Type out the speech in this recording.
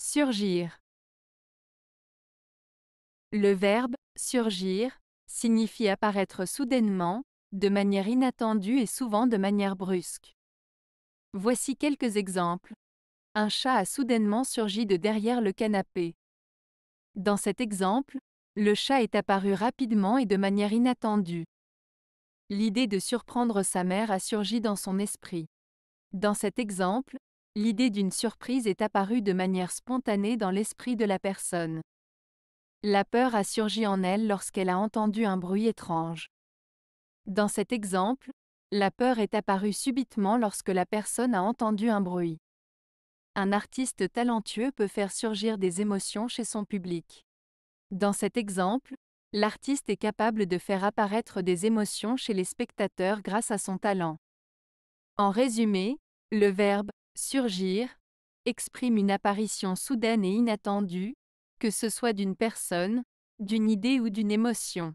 Surgir. Le verbe surgir signifie apparaître soudainement, de manière inattendue et souvent de manière brusque. Voici quelques exemples. Un chat a soudainement surgi de derrière le canapé. Dans cet exemple, le chat est apparu rapidement et de manière inattendue. L'idée de surprendre sa mère a surgi dans son esprit. Dans cet exemple, l'idée d'une surprise est apparue de manière spontanée dans l'esprit de la personne. La peur a surgi en elle lorsqu'elle a entendu un bruit étrange. Dans cet exemple, la peur est apparue subitement lorsque la personne a entendu un bruit. Un artiste talentueux peut faire surgir des émotions chez son public. Dans cet exemple, l'artiste est capable de faire apparaître des émotions chez les spectateurs grâce à son talent. En résumé, le verbe surgir, exprime une apparition soudaine et inattendue, que ce soit d'une personne, d'une idée ou d'une émotion.